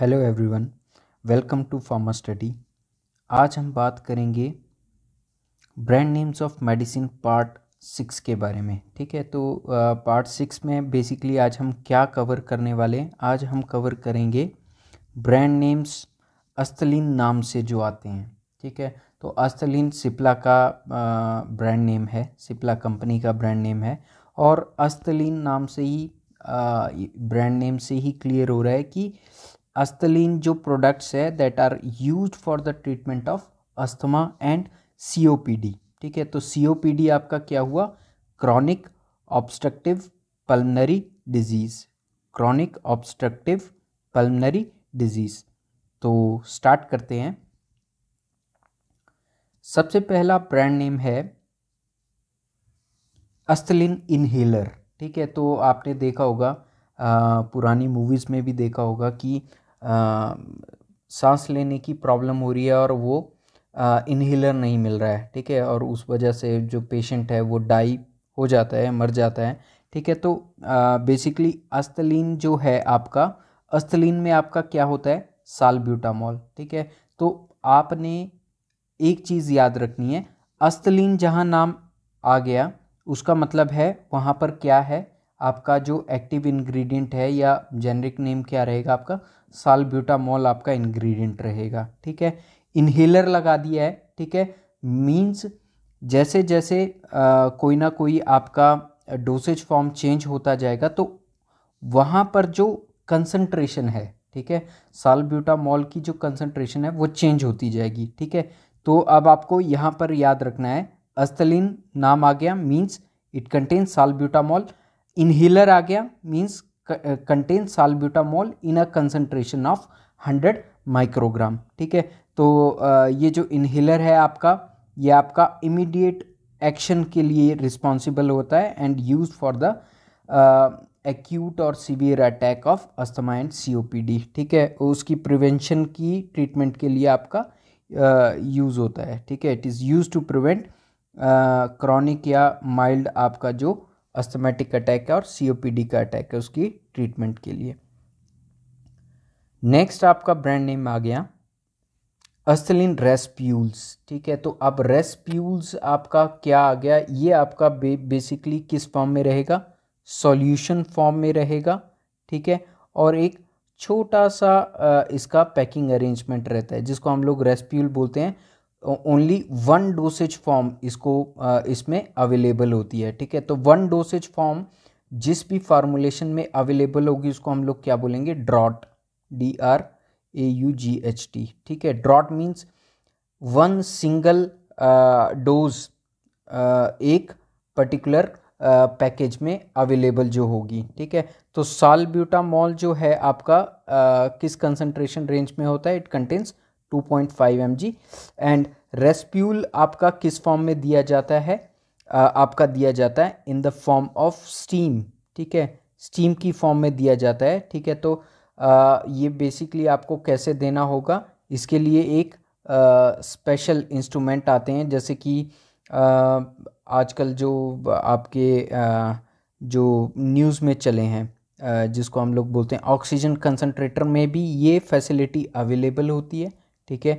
hello everyone welcome to pharma study आज हम बात करेंगे brand names of medicine part six के बारे में ठीक है तो पार्ट सिक्स में बेसिकली आज हम क्या कवर करने वाले हैं आज हम कवर करेंगे ब्रांड नेम्स अस्तलिन नाम से जो आते हैं ठीक है तो अस्तलिन सिप्ला का ब्रांड नेम है सिप्ला कंपनी का ब्रांड नेम है और अस्तलिन नाम से ही ब्रांड नेम से ही क्लियर हो रहा है कि अस्तलीन जो प्रोडक्ट्स है that are use for the treatment of asthma and COPD ठीक है तो सीओपीडी आपका क्या हुआ chronic obstructive pulmonary disease chronic obstructive pulmonary disease तो स्टार्ट करते हैं सबसे पहला ब्रांड नेम है अस्थलिन इनहेलर ठीक है तो आपने देखा होगा आ, पुरानी मूवीज़ में भी देखा होगा कि सांस लेने की प्रॉब्लम हो रही है और वो इन्हीलर नहीं मिल रहा है ठीक है और उस वजह से जो पेशेंट है वो डाई हो जाता है मर जाता है ठीक है तो बेसिकली अस्तलीन जो है आपका अस्तलीन में आपका क्या होता है सालब्यूटामॉल ठीक है तो आपने एक चीज़ याद रखनी है अस्तलीन जहाँ नाम आ गया उसका मतलब है वहाँ पर क्या है आपका जो एक्टिव इंग्रेडिएंट है या जेनरिक नेम क्या रहेगा आपका सालब्यूटामॉल आपका इंग्रेडिएंट रहेगा ठीक है इन्हेलर लगा दिया है ठीक है मींस जैसे जैसे आ, कोई ना कोई आपका डोसेज फॉर्म चेंज होता जाएगा तो वहाँ पर जो कंसंट्रेशन है ठीक है सालब्यूटामॉल की जो कंसंट्रेशन है वो चेंज होती जाएगी ठीक है तो अब आपको यहाँ पर याद रखना है अस्तलिन नाम आ गया means it contain butamol inhaler आ गया means contain salbutamol in a concentration of hundred microgram ठीक है तो ये जो इनहेलर है आपका ये आपका इमीडिएट एक्शन के लिए रिस्पॉन्सिबल होता है and use for the acute और severe attack of asthma and COPD ठीक है उसकी प्रिवेंशन की ट्रीटमेंट के लिए आपका यूज़ uh, होता है ठीक है it is use to prevent chronic या माइल्ड आपका जो अस्थमेटिक अटैक है और सीओपीडी का अटैक है उसकी ट्रीटमेंट के लिए नेक्स्ट आपका ब्रांड नेम आ गया अस्थलिन रेस्प्यूल्स ठीक है तो अब रेस्प्यूल्स आपका क्या आ गया ये आपका बे, बेसिकली किस फॉर्म में रहेगा सॉल्यूशन फॉर्म में रहेगा ठीक है और एक छोटा सा इसका पैकिंग अरेंजमेंट रहता है जिसको हम लोग रेस्प्यूल बोलते हैं ओनली वन डोसेज फॉर्म इसको इसमें अवेलेबल होती है ठीक है तो वन डोसेज फॉर्म जिस भी फार्मूलेशन में अवेलेबल होगी उसको हम लोग क्या बोलेंगे draught D R A U G H T ठीक है draught means one single dose एक पर्टिकुलर पैकेज uh, में अवेलेबल जो होगी ठीक है तो साल ब्यूटामॉल जो है आपका uh, किस कंसंट्रेशन रेंज में होता है it contains two point five M G and respule आपका किस फॉर्म में दिया जाता है आपका दिया जाता है in the form of steam ठीक है स्टीम की फॉर्म में दिया जाता है ठीक है तो आ, ये बेसिकली आपको कैसे देना होगा इसके लिए एक स्पेशल इंस्ट्रूमेंट आते हैं जैसे कि आजकल जो आपके आ, जो न्यूज़ में चले हैं जिसको हम लोग बोलते हैं ऑक्सीजन कंसनट्रेटर में भी ये फैसिलिटी अवेलेबल होती है ठीक है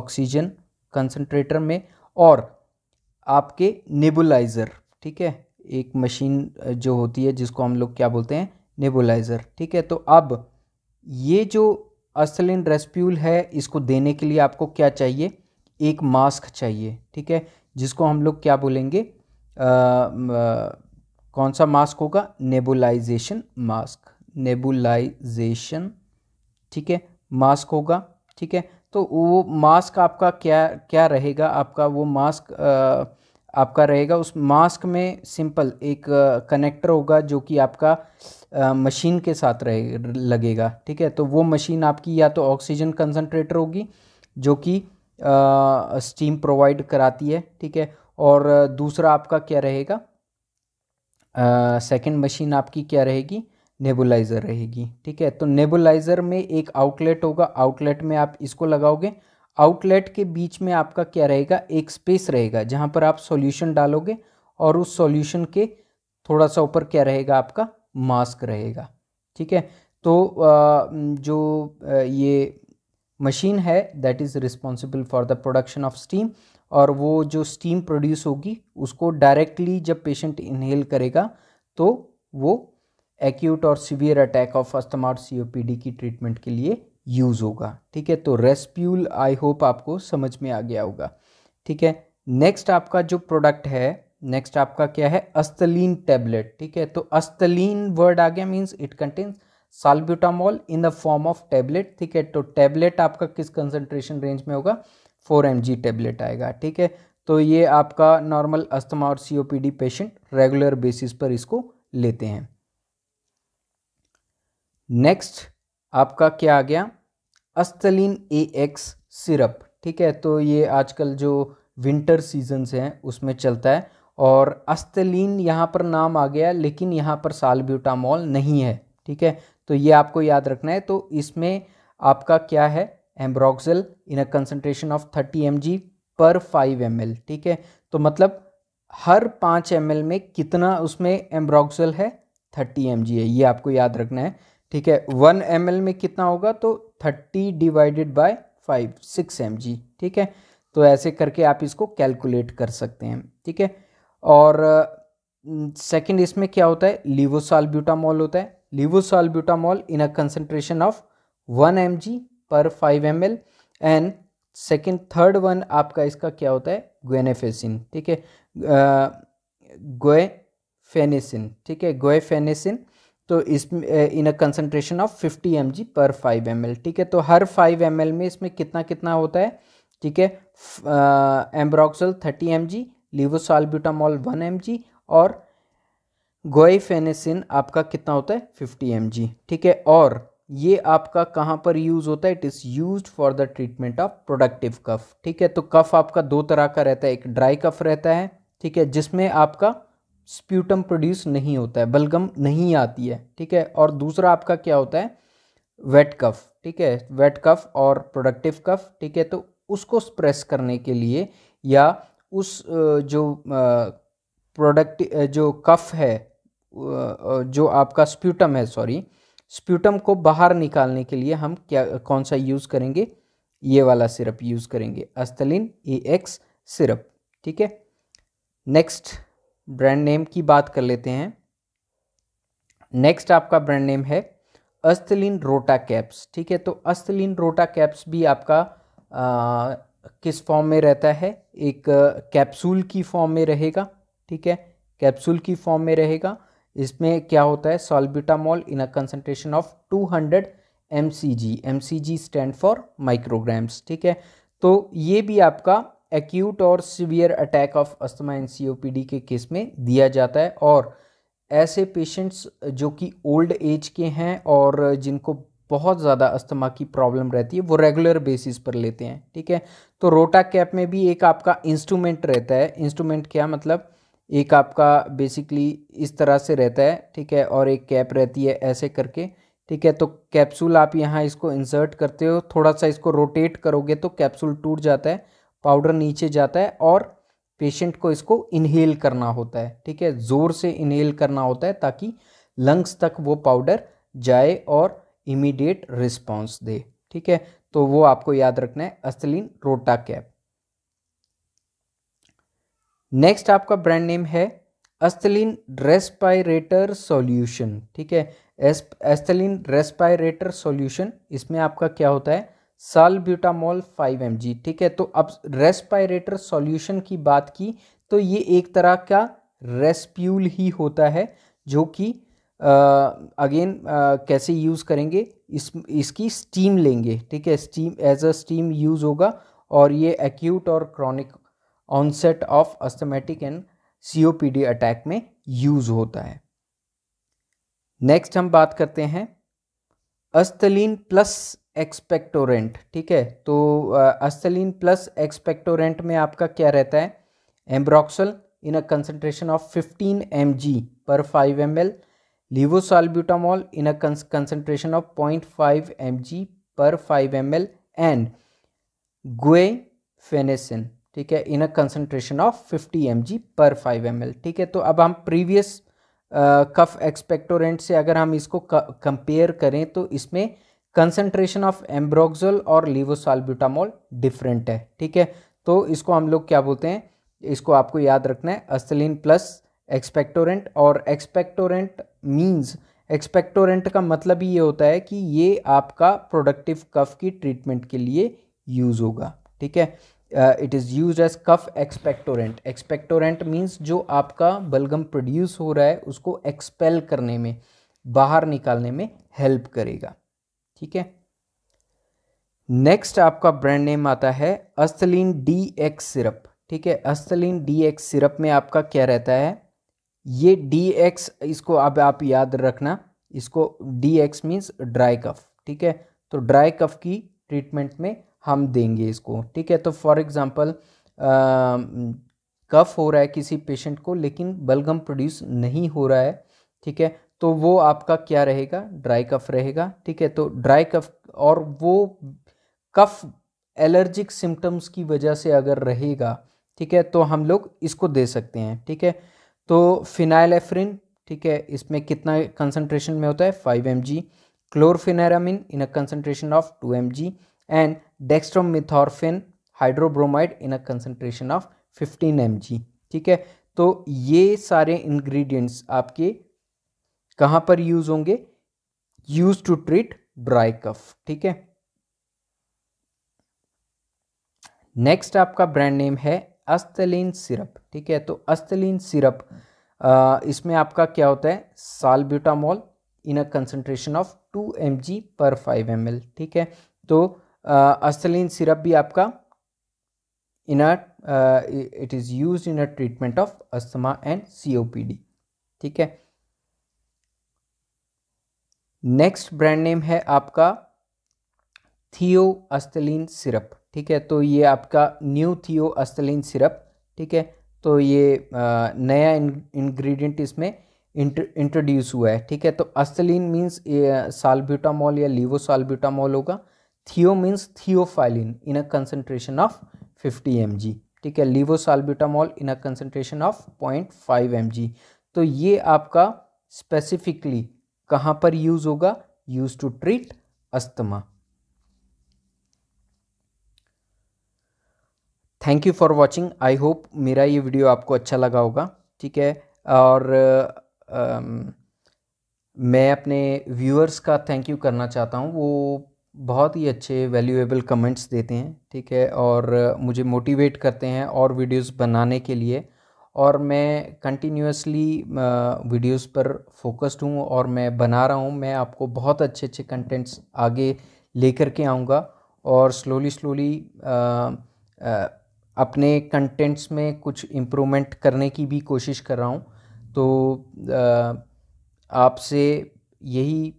ऑक्सीजन कंसनट्रेटर में और आपके नेबुलाइज़र ठीक है एक मशीन जो होती है जिसको हम लोग क्या बोलते हैं नेबुलाइज़र ठीक है तो अब ये जो असलिन रेस्प्यूल है इसको देने के लिए आपको क्या चाहिए एक मास्क चाहिए ठीक है जिसको हम लोग क्या बोलेंगे आ, आ, कौन सा मास्क होगा नेबुलाइजेशन मास्क नेबुलाइजेशन ठीक है मास्क होगा ठीक है तो वो मास्क आपका क्या क्या रहेगा आपका वो मास्क आपका रहेगा उस मास्क में सिंपल एक कनेक्टर होगा जो कि आपका आ, मशीन के साथ रहे लगेगा ठीक है तो वो मशीन आपकी या तो ऑक्सीजन कंसनट्रेटर होगी जो कि स्टीम प्रोवाइड कराती है ठीक है और दूसरा आपका क्या रहेगा सेकंड मशीन आपकी क्या रहेगी नेबुलाइज़र रहेगी ठीक है तो नेबुलाइज़र में एक आउटलेट होगा आउटलेट में आप इसको लगाओगे आउटलेट के बीच में आपका क्या रहेगा एक स्पेस रहेगा जहाँ पर आप सॉल्यूशन डालोगे और उस सॉल्यूशन के थोड़ा सा ऊपर क्या रहेगा आपका मास्क रहेगा ठीक है तो जो ये मशीन है that is responsible for the production of steam और वो जो स्टीम प्रोड्यूस होगी उसको डायरेक्टली जब पेशेंट इनहेल करेगा तो वो एक्यूट और सीवियर अटैक ऑफ अस्थमा और सीओपीडी की ट्रीटमेंट के लिए यूज़ होगा ठीक है तो रेस्प्यूल आई होप आपको समझ में आ गया होगा ठीक है नेक्स्ट आपका जो प्रोडक्ट है नेक्स्ट आपका क्या है अस्तलीन टेबलेट ठीक है तो अस्तलीन वर्ड आ गया means it contains salbutamol in the form of tablet ठीक है तो टेबलेट आपका किस कंसनट्रेशन रेंज में होगा फोर एम जी टेबलेट आएगा ठीक है तो ये आपका नॉर्मल अस्थमा और सी पेशेंट रेगुलर बेसिस पर इसको लेते हैं नेक्स्ट आपका क्या आ गया अस्तलीन ए एक्स सिरप ठीक है तो ये आजकल जो विंटर सीजन्स हैं उसमें चलता है और अस्तलीन यहाँ पर नाम आ गया लेकिन यहाँ पर सालब्यूटामॉल नहीं है ठीक है तो ये आपको याद रखना है तो इसमें आपका क्या है ambroxol in a concentration of thirty M पर फाइव एम ठीक है तो मतलब हर पाँच एम में कितना उसमें एम्ब्रोक्सल है थर्टी एम है ये आपको याद रखना है ठीक है वन एम में कितना होगा तो thirty divided by five six M ठीक है तो ऐसे करके आप इसको कैलकुलेट कर सकते हैं ठीक है और सेकंड इसमें क्या होता है ब्यूटामॉल होता है butamol in a concentration of one M पर five M and second third one आपका इसका क्या होता है ग्वेनेफेसिन ठीक है गोएफेनेसिन ठीक है गोएफेनेसिन तो इस in a concentration of 50 M पर 5 एम ठीक है तो हर 5 एम में इसमें कितना कितना होता है ठीक है ambroxol 30 M G levosalbutamol one M और गोईफेनेसिन आपका कितना होता है 50 एम ठीक है और ये आपका कहाँ पर यूज़ होता है it is use for the treatment of productive cough ठीक है तो कफ आपका दो तरह का रहता है एक ड्राई कफ रहता है ठीक है जिसमें आपका स्प्यूटम प्रोड्यूस नहीं होता है बलगम नहीं आती है ठीक है और दूसरा आपका क्या होता है वेट कफ ठीक है वेट कफ और प्रोडक्टिव कफ ठीक है तो उसको स्प्रेस करने के लिए या उस जो प्रोडक्ट जो कफ है जो आपका स्प्यूटम है सॉरी स्प्यूटम को बाहर निकालने के लिए हम क्या कौन सा यूज़ करेंगे ये वाला सिरप यूज़ करेंगे अस्तलिन ए एक्स सिरप ठीक है नेक्स्ट ब्रांड नेम की बात कर लेते हैं नेक्स्ट आपका ब्रांड नेम है अस्तलिन रोटा कैप्स ठीक है तो अस्तलिन रोटा कैप्स भी आपका आ, किस फॉर्म में रहता है एक कैप्सूल की फॉर्म में रहेगा ठीक है कैप्सूल की फॉर्म में रहेगा इसमें क्या होता है salbutamol in a concentration of 200 hundred M C G M C G stand for micrograms ठीक है तो ये भी आपका एक्यूट और सीवियर अटैक ऑफ अस्थमा एन सी के केस में दिया जाता है और ऐसे पेशेंट्स जो कि ओल्ड एज के हैं और जिनको बहुत ज़्यादा अस्थमा की प्रॉब्लम रहती है वो रेगुलर बेसिस पर लेते हैं ठीक है तो रोटा कैप में भी एक आपका इंस्ट्रूमेंट रहता है इंस्ट्रूमेंट क्या मतलब एक आपका बेसिकली इस तरह से रहता है ठीक है और एक कैप रहती है ऐसे करके ठीक है तो कैप्सूल आप यहाँ इसको इंसर्ट करते हो थोड़ा सा इसको रोटेट करोगे तो कैप्सूल टूट जाता है पाउडर नीचे जाता है और पेशेंट को इसको इनहेल करना होता है ठीक है ज़ोर से इनहेल करना होता है ताकि लंग्स तक वो पाउडर जाए और इमीडिएट रिस्पॉन्स दे ठीक है तो वो आपको याद रखना है अस्थलीन रोटा कैप नेक्स्ट आपका ब्रांड नेम है अस्तलिन रेस्पायरेटर सॉल्यूशन ठीक है एस्थलीन रेस्पायरेटर सॉल्यूशन इसमें आपका क्या होता है सालब्यूटामोल 5 एम ठीक है तो अब रेस्पायरेटर सॉल्यूशन की बात की तो ये एक तरह का रेस्प्यूल ही होता है जो कि अगेन कैसे यूज़ करेंगे इस इसकी स्टीम लेंगे ठीक है steam as a steam use होगा और ये एक्यूट और chronic onset of asthmatic and COPD attack में यूज़ होता है नेक्स्ट हम बात करते हैं अस्तलीन प्लस एक्सपेक्टोरेंट ठीक है तो अस्थलीन प्लस एक्सपेक्टोरेंट में आपका क्या रहता है ambroxol in a concentration of 15 M पर 5 M L levosalbutamol in a concentration of 0.5 M पर 5 एम एल एंड फेनेसिन ठीक है in a concentration of 50 M पर 5 एम ठीक है तो अब हम प्रीवियस कफ एक्सपेक्टोरेंट से अगर हम इसको कंपेयर करें तो इसमें कंसेंट्रेशन ऑफ एम्ब्रोक्सोल और लीवोसालब्यूटामोल डिफरेंट है ठीक है तो इसको हम लोग क्या बोलते हैं इसको आपको याद रखना है अस्थलिन प्लस एक्सपेक्टोरेंट और एक्सपेक्टोरेंट मीन्स एक्सपेक्टोरेंट का मतलब ही ये होता है कि ये आपका प्रोडक्टिव कफ की ट्रीटमेंट के लिए यूज़ होगा ठीक है it is use as cough expectorant expectorant means जो आपका बलगम प्रोड्यूस हो रहा है उसको एक्सपेल करने में बाहर निकालने में हेल्प करेगा ठीक है नेक्स्ट आपका ब्रांड नेम आता है अस्तलिन डी एक्स सिरप ठीक है अस्तलिन डी एक्स सिरप में आपका क्या रहता है ये डी एक्स इसको अब आप याद रखना इसको D X means dry cough ठीक है तो ड्राई कफ की ट्रीटमेंट में हम देंगे इसको ठीक है तो फॉर एग्ज़ाम्पल कफ हो रहा है किसी पेशेंट को लेकिन बलगम प्रोड्यूस नहीं हो रहा है ठीक है तो वो आपका क्या रहेगा ड्राई कफ रहेगा ठीक है तो ड्राई कफ और वो कफ एलर्जिक सिम्टम्स की वजह से अगर रहेगा ठीक है तो हम लोग इसको दे सकते हैं ठीक है तो फिनाइल एफरिन ठीक है इसमें कितना कंसनट्रेशन में होता है five M G chlorpheniramine in a concentration of two M G and dextromethorphan hydrobromide in a concentration of fifteen M G ठीक है तो ये सारे इंग्रेडिएंट्स आपके कहां पर यूज होंगे use to treat dry cough ठीक है नेक्स्ट आपका ब्रांड नेम है अस्तलीन सिरप ठीक है तो अस्तलीन सिरप इसमें आपका क्या होता है salbutamol in a concentration of two M G पर फाइव एम एल ठीक है तो अस्तलीन सिरप भी आपका in a it is use in a treatment of asthma and COPD ठीक है नेक्स्ट ब्रांड नेम है आपका थियो अस्तलिन सिरप ठीक है तो ये आपका न्यू थियो अस्तलिन सिरप ठीक है तो ये नया इंग्रेडिएंट इसमें इंट्रोड्यूस हुआ है ठीक है तो अस्तलिन मीन्स साल्ब्यूटामोल या लीवो साल्ब्यूटामोल होगा theo means theophylline in a concentration of 50 M ठीक है levo salbutamol in a concentration of 0.5 M तो ये आपका स्पेसिफिकली कहाँ पर यूज होगा use to treat asthma thank you for watching I hope मेरा ये वीडियो आपको अच्छा लगा होगा ठीक है और आ, आ, मैं अपने व्यूअर्स का थैंक यू करना चाहता हूँ वो बहुत ही अच्छे वैल्यूएबल कमेंट्स देते हैं ठीक है और मुझे मोटिवेट करते हैं और वीडियोस बनाने के लिए और मैं कंटिन्यूसली वीडियोस पर फोकस्ड हूँ और मैं बना रहा हूँ मैं आपको बहुत अच्छे अच्छे कंटेंट्स आगे लेकर के आऊँगा और स्लोली स्लोली अपने कंटेंट्स में कुछ इम्प्रूवमेंट करने की भी कोशिश कर रहा हूँ तो आपसे यही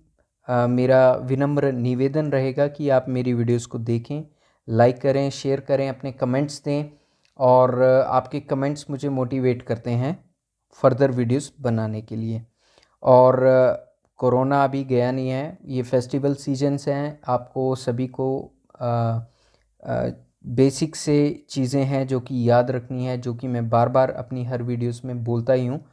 आ, मेरा विनम्र निवेदन रहेगा कि आप मेरी वीडियोस को देखें लाइक करें शेयर करें अपने कमेंट्स दें और आपके कमेंट्स मुझे मोटिवेट करते हैं फर्दर वीडियोस बनाने के लिए और कोरोना अभी गया नहीं है ये फेस्टिवल सीजन्स हैं आपको सभी को आ, आ, बेसिक से चीज़ें हैं जो कि याद रखनी है जो कि मैं बार बार अपनी हर वीडियोस में बोलता ही हूँ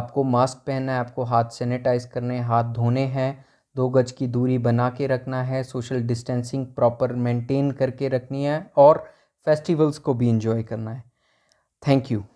आपको मास्क पहनना है आपको हाथ सेनेटाइज़ करने हाथ धोने हैं दो गज की दूरी बना के रखना है सोशल डिस्टेंसिंग प्रॉपर मेंटेन करके रखनी है और फेस्टिवल्स को भी इन्जॉय करना है थैंक यू